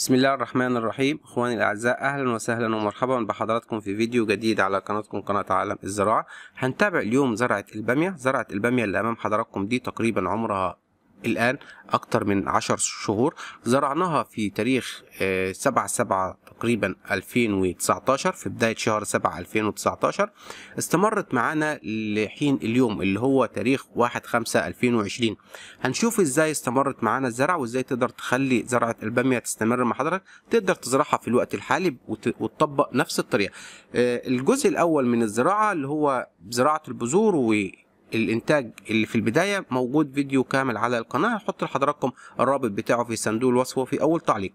بسم الله الرحمن الرحيم اخواني الاعزاء اهلا وسهلا ومرحبا بحضراتكم في فيديو جديد على قناتكم قناه عالم الزراعه هنتابع اليوم زرعه الباميه زرعه الباميه اللي امام حضراتكم دي تقريبا عمرها الآن أكثر من عشر شهور زرعناها في تاريخ آه، سبعة سبعة تقريبا 2019 في بداية شهر 7 2019 استمرت معانا لحين اليوم اللي هو تاريخ 1 5 2020 هنشوف ازاي استمرت معانا الزرع وازاي تقدر تخلي زرعة البامية تستمر مع حضرتك تقدر تزرعها في الوقت الحالي وتطبق نفس الطريقة آه، الجزء الأول من الزراعة اللي هو زراعة البذور و الانتاج اللي في البدايه موجود فيديو كامل على القناه هحط لحضراتكم الرابط بتاعه في صندوق الوصف وفي اول تعليق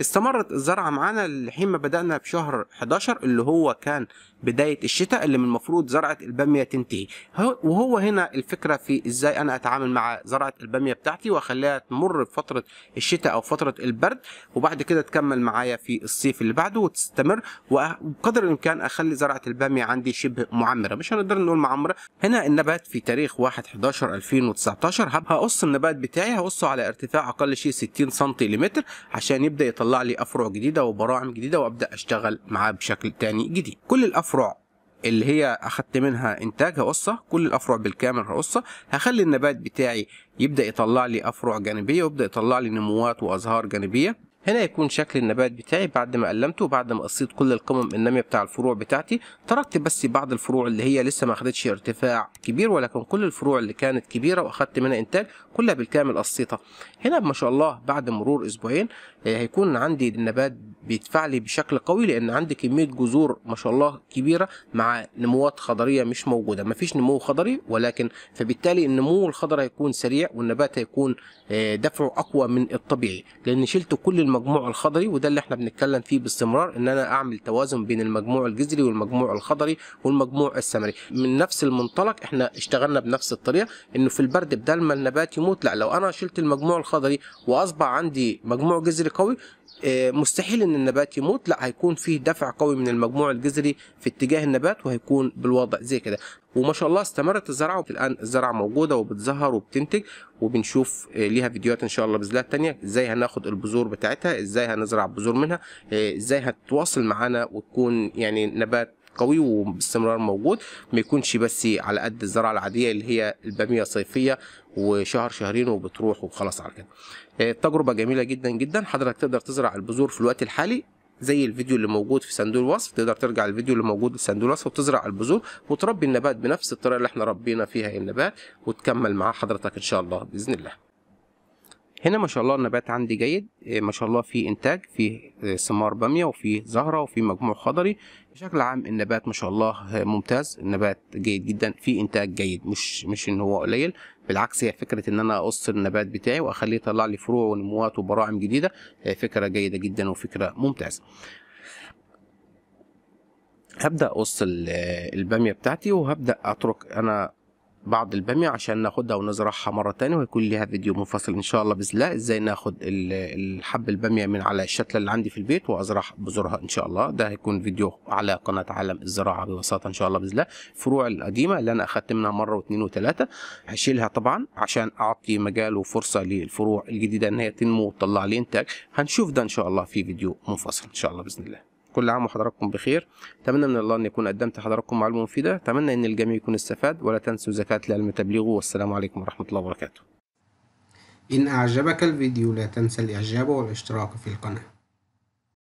استمرت الزرعه معانا لحين ما بدانا بشهر 11 اللي هو كان بدايه الشتاء اللي من المفروض زرعه الباميه تنتهي وهو هنا الفكره في ازاي انا اتعامل مع زرعه الباميه بتاعتي واخليها تمر بفتره الشتاء او فتره البرد وبعد كده تكمل معايا في الصيف اللي بعده وتستمر وقدر الامكان اخلي زرعه الباميه عندي شبه معمره مش هنقدر نقول معمره هنا النبات في تاريخ 1/11/2019 هقص النبات بتاعي هقصه على ارتفاع اقل شيء 60 سم لمتر عشان يبدا يطلع لي افرع جديده وبراعم جديده وابدا اشتغل معاه بشكل تاني جديد كل الافرع اللي هي اخدت منها انتاج هقصها كل الافرع بالكامل هقصها هخلي النبات بتاعي يبدا يطلع لي افرع جانبيه ويبدا يطلع لي نموات وازهار جانبيه هنا يكون شكل النبات بتاعي بعد ما قلمته وبعد ما قصيت كل القمم النامية بتاع الفروع بتاعتي تركت بس بعض الفروع اللي هي لسه ما اخدتش ارتفاع كبير ولكن كل الفروع اللي كانت كبيرة واخدت منها انتاج كلها بالكامل قصيتها هنا ما شاء الله بعد مرور اسبوعين آه، هيكون عندي النبات بيدفع لي بشكل قوي لان عندي كمية جذور ما شاء الله كبيرة مع نموات خضرية مش موجودة ما فيش نمو خضري ولكن فبالتالي النمو الخضر هيكون سريع والنبات هيكون آه، دفعه اقوى من الطبيعي لان شلت كل المجموع الخضري وده اللي احنا بنتكلم فيه باستمرار ان انا اعمل توازن بين المجموع الجذري والمجموع الخضري والمجموع الثمري من نفس المنطلق احنا اشتغلنا بنفس الطريقه انه في البرد بدل ما النبات يموت لا لو انا شلت المجموع الخضري واصبح عندي مجموع جذري قوي آه، مستحيل ان النبات يموت لا هيكون فيه دفع قوي من المجموع الجذري في اتجاه النبات وهيكون بالوضع زي كده وما شاء الله استمرت الزرعه الان الزرعه موجوده وبتزهر وبتنتج وبنشوف آه، ليها فيديوهات ان شاء الله باذن الله تانية ازاي هناخد البذور بتاعتها ازاي هنزرع بذور منها آه، ازاي هتتواصل معانا وتكون يعني نبات قوي وباستمرار موجود ما يكونش بس على قد الزراعه العاديه اللي هي الباميه صيفيه وشهر شهرين وبتروح وخلاص على كده التجربه آه، جميله جدا جدا حضرتك تقدر تزرع البذور في الوقت الحالي زي الفيديو اللي موجود في صندوق الوصف تقدر ترجع الفيديو اللي موجود في صندوق الوصف وتزرع البذور وتربي النبات بنفس الطريقه اللي احنا ربينا فيها النبات وتكمل معاه حضرتك ان شاء الله باذن الله هنا ما شاء الله النبات عندي جيد إيه، ما شاء الله في انتاج في إيه، ثمار باميه وفي زهره وفي مجموع خضري بشكل عام النبات ما شاء الله إيه، ممتاز النبات جيد جدا في انتاج جيد مش مش ان هو قليل بالعكس هي فكره ان انا اقص النبات بتاعي واخليه يطلع لي فروع ونموات وبراعم جديده فكره جيده جدا وفكره ممتازه هبدا اقص الباميه بتاعتي وهبدا اترك انا بعض الباميه عشان ناخدها ونزرعها مره تانية ويكون ليها فيديو منفصل ان شاء الله باذن الله ازاي ناخد الحب الباميه من على الشتله اللي عندي في البيت وازرع بذورها ان شاء الله ده هيكون فيديو على قناه عالم الزراعه ببساطه ان شاء الله باذن الله الفروع القديمه اللي انا اخدت منها مره واثنين وثلاثه هشيلها طبعا عشان اعطي مجال وفرصه للفروع الجديده ان هي تنمو وتطلع لي انتاج هنشوف ده ان شاء الله في فيديو منفصل ان شاء الله باذن الله كل عام وحضراتكم بخير اتمنى من الله ان يكون قدمت حضراتكم معلومه مفيده اتمنى ان الجميع يكون استفاد ولا تنسوا زكاه العلم تبليغه والسلام عليكم ورحمه الله وبركاته ان اعجبك الفيديو لا تنسى الاعجاب والاشتراك في القناه